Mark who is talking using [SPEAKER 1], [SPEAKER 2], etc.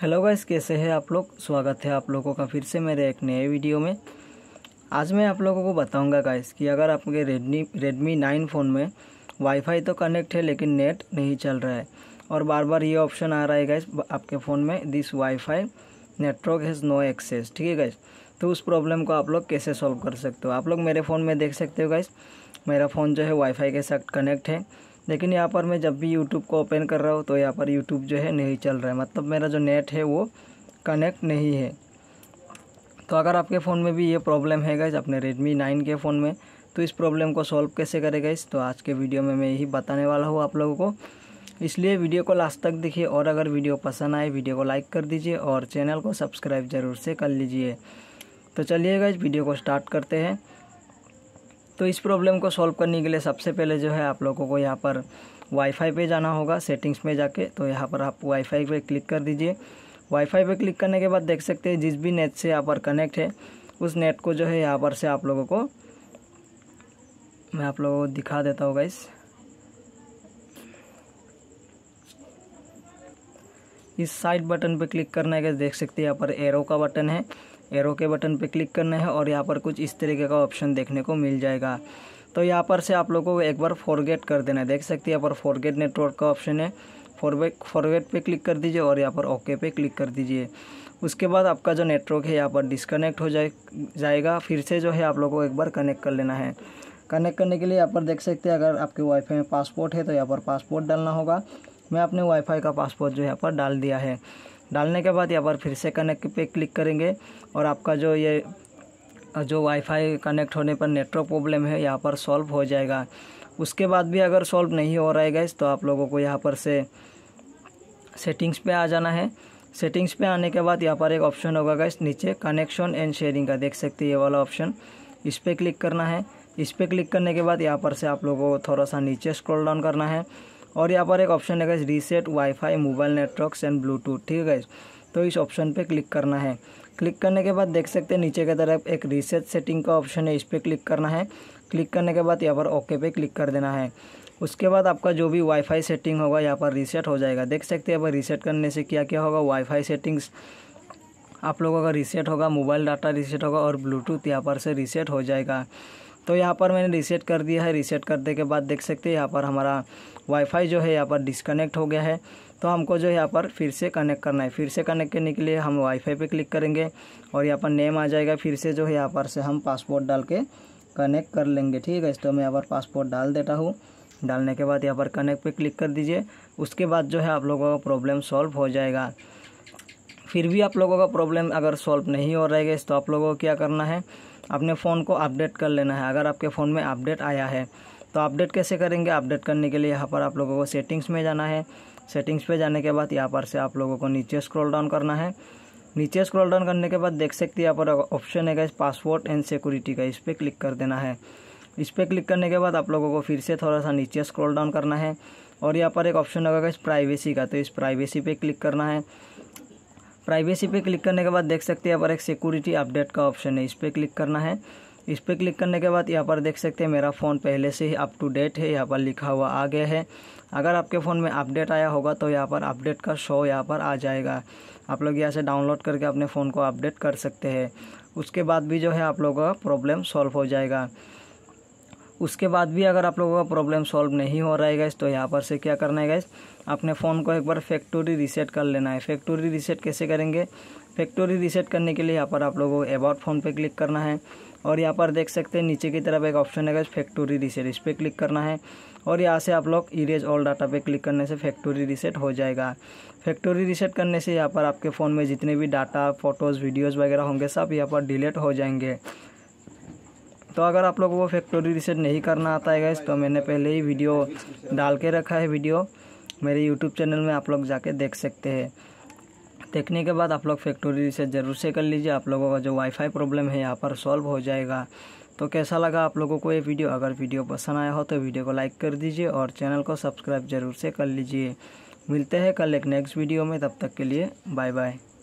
[SPEAKER 1] hello guys कैसे हैं आप लोग स्वागत है आप लोगों का फिर से मेरे एक नए वीडियो में आज मैं आप लोगों को बताऊंगा गाइस कि अगर आपके रेडमी रेडमी नाइन फ़ोन में वाईफाई तो कनेक्ट है लेकिन नेट नहीं चल रहा है और बार बार ये ऑप्शन आ रहा है गाइस आपके फ़ोन में this WiFi network has no access ठीक है गाइस तो उस प्रॉब्लम को आप लोग कैसे सॉल्व कर सकते हो आप लोग मेरे फ़ोन में देख सकते हो गाइस मेरा फ़ोन जो है वाईफाई के साथ कनेक्ट है लेकिन यहाँ पर मैं जब भी यूट्यूब को ओपन कर रहा हूँ तो यहाँ पर यूट्यूब जो है नहीं चल रहा है मतलब मेरा जो नेट है वो कनेक्ट नहीं है तो अगर आपके फ़ोन में भी ये प्रॉब्लम है गई अपने रेडमी नाइन के फ़ोन में तो इस प्रॉब्लम को सॉल्व कैसे करेगा इस तो आज के वीडियो में मैं यही बताने वाला हूँ आप लोगों को इसलिए वीडियो को लास्ट तक देखिए और अगर वीडियो पसंद आए वीडियो को लाइक कर दीजिए और चैनल को सब्सक्राइब ज़रूर से कर लीजिए तो चलिएगा इस वीडियो को स्टार्ट करते हैं तो इस प्रॉब्लम को सॉल्व करने के लिए सबसे पहले जो है आप लोगों को यहाँ पर वाईफाई पे जाना होगा सेटिंग्स में जाके तो यहाँ पर आप वाईफाई पे क्लिक कर दीजिए वाईफाई पे क्लिक करने के बाद देख सकते हैं जिस भी नेट से यहाँ पर कनेक्ट है उस नेट को जो है यहाँ पर से आप लोगों को मैं आप लोगों को दिखा देता हूँ गाइस इस साइड बटन पे क्लिक करने के देख सकते हैं यहाँ पर एरो का बटन है एरो के बटन पे क्लिक करना है और यहाँ पर कुछ इस तरीके का ऑप्शन देखने को मिल जाएगा तो यहाँ पर से आप लोगों को एक बार फॉरगेट कर देना है देख सकते हैं यहाँ पर फॉरगेट नेटवर्क का ऑप्शन है फॉरवेट फॉरगेट पे क्लिक कर दीजिए और यहाँ पर ओके पे क्लिक कर दीजिए उसके बाद आपका जो नेटवर्क है यहाँ पर डिस्कनेक्ट हो जाए जाएगा फिर से जो है आप लोगों को एक बार कनेक्ट कर लेना है कनेक्ट करने के लिए यहाँ पर देख सकते हैं अगर आपके वाईफाई में पासपोर्ट है तो यहाँ पर पासपोर्ट डालना होगा मैं अपने वाईफाई का पासपोर्ट जो यहाँ पर डाल दिया है डालने के बाद यहाँ पर फिर से कनेक्ट पे क्लिक करेंगे और आपका जो ये जो वाईफाई कनेक्ट होने पर नेटवर्क प्रॉब्लम है यहाँ पर सॉल्व हो जाएगा उसके बाद भी अगर सॉल्व नहीं हो रहा है गैस तो आप लोगों को यहाँ पर से सेटिंग्स पे आ जाना है सेटिंग्स पे आने के बाद यहाँ पर एक ऑप्शन होगा गैस नीचे कनेक्शन एंड शेयरिंग का देख सकते हैं ये वाला ऑप्शन इस पर क्लिक करना है इस पर क्लिक करने के बाद यहाँ पर से आप लोगों को थोड़ा सा नीचे स्क्रॉल डाउन करना है और यहाँ पर एक ऑप्शन है guys reset WiFi mobile networks and Bluetooth ठीक है गाइस तो इस ऑप्शन पे क्लिक करना है क्लिक करने के बाद देख सकते हैं नीचे की तरफ एक रीसेट सेटिंग का ऑप्शन है इस पर क्लिक करना है क्लिक करने के बाद यहाँ पर ओके पे क्लिक कर देना है उसके बाद आपका जो भी वाईफाई सेटिंग होगा यहाँ पर रीसेट हो जाएगा देख सकते हैं यहाँ पर रीसेट करने से क्या क्या होगा वाईफाई सेटिंग्स आप लोगों का रीसेट होगा मोबाइल डाटा रीसेट होगा और ब्लूटूथ यहाँ पर से रीसेट हो जाएगा तो यहाँ पर मैंने रीसेट कर दिया है रीसेट करने के बाद देख सकते हैं यहाँ पर हमारा वाईफाई जो है यहाँ पर डिसकनेक्ट हो गया है तो हमको जो यहाँ पर फिर से कनेक्ट करना है फिर से कनेक्ट करने के लिए हम वाईफाई पे क्लिक करेंगे और यहाँ पर नेम आ जाएगा फिर से जो है यहाँ पर से हम पासपोर्ट डाल के कनेक्ट कर लेंगे ठीक है तो मैं यहाँ पर पासपोर्ट डाल देता हूँ डालने के बाद यहाँ पर कनेक्ट पे क्लिक कर दीजिए उसके बाद जो है आप लोगों का प्रॉब्लम सॉल्व हो जाएगा फिर भी आप लोगों का प्रॉब्लम अगर सॉल्व नहीं हो रहेगा तो आप लोगों को क्या करना है अपने फ़ोन को अपडेट कर लेना है अगर आपके फ़ोन में अपडेट आया है तो अपडेट कैसे करेंगे अपडेट करने के लिए यहाँ पर आप लोगों को सेटिंग्स में जाना है सेटिंग्स पे जाने के बाद यहाँ पर से आप लोगों को नीचे स्क्रॉल डाउन करना है नीचे स्क्रॉल डाउन करने के बाद देख सकते हैं यहाँ पर ऑप्शन है इस पासवर्ड एंड सिक्योरिटी का इस पर क्लिक कर देना है इस पर क्लिक करने के बाद आप लोगों को फिर से थोड़ा सा नीचे स्क्रॉल डाउन करना है और यहाँ पर एक ऑप्शन होगा इस प्राइवेसी का तो इस प्राइवेसी पे क्लिक करना है प्राइवेसी पे क्लिक करने के बाद देख सकते हैं यहाँ पर एक सिक्योरिटी अपडेट का ऑप्शन है इस पर क्लिक करना है इस पर क्लिक करने के बाद यहाँ पर देख सकते हैं मेरा फ़ोन पहले से ही अप टू डेट है यहाँ पर लिखा हुआ आ गया है अगर आपके फ़ोन में अपडेट आया होगा तो यहाँ पर अपडेट का शो यहाँ पर आ जाएगा आप लोग यहाँ से डाउनलोड करके अपने फ़ोन को अपडेट कर सकते हैं उसके बाद भी जो है आप लोगों का प्रॉब्लम सॉल्व हो जाएगा उसके बाद भी अगर आप लोगों का प्रॉब्लम सॉल्व नहीं हो रहा है गैस तो यहाँ पर से क्या करना है गैस अपने फ़ोन को एक बार फैक्टोरी रीसेट कर लेना है फैक्टोरी रीसेट कैसे करेंगे फैक्टोरी रीसेट करने के लिए यहाँ पर आप लोगों को अबाउट फ़ोन पे क्लिक करना है और यहाँ पर देख सकते हैं नीचे की तरफ एक ऑप्शन है गैस फैक्टोरी रीसेट इस पर क्लिक करना है और यहाँ से आप लोग इरेज ऑल डाटा पे क्लिक करने से फैक्टोरी रीसेट हो जाएगा फैक्टोरी रीसेट करने से यहाँ पर आपके फ़ोन में जितने भी डाटा फ़ोटोज़ वीडियोज़ वगैरह होंगे सब यहाँ पर डिलीट हो जाएंगे तो अगर आप लोग वो फैक्ट्री रिसेट नहीं करना आता है गैस तो मैंने पहले ही वीडियो डाल के रखा है वीडियो मेरे यूट्यूब चैनल में आप लोग जाके देख सकते हैं देखने के बाद आप लोग फैक्ट्री रिसेट ज़रूर से कर लीजिए आप लोगों का जो वाईफाई प्रॉब्लम है यहाँ पर सॉल्व हो जाएगा तो कैसा लगा आप लोगों को ये वीडियो अगर वीडियो पसंद आया हो तो वीडियो को लाइक कर दीजिए और चैनल को सब्सक्राइब ज़रूर से कर लीजिए मिलते हैं कल एक नेक्स्ट वीडियो में तब तक के लिए बाय बाय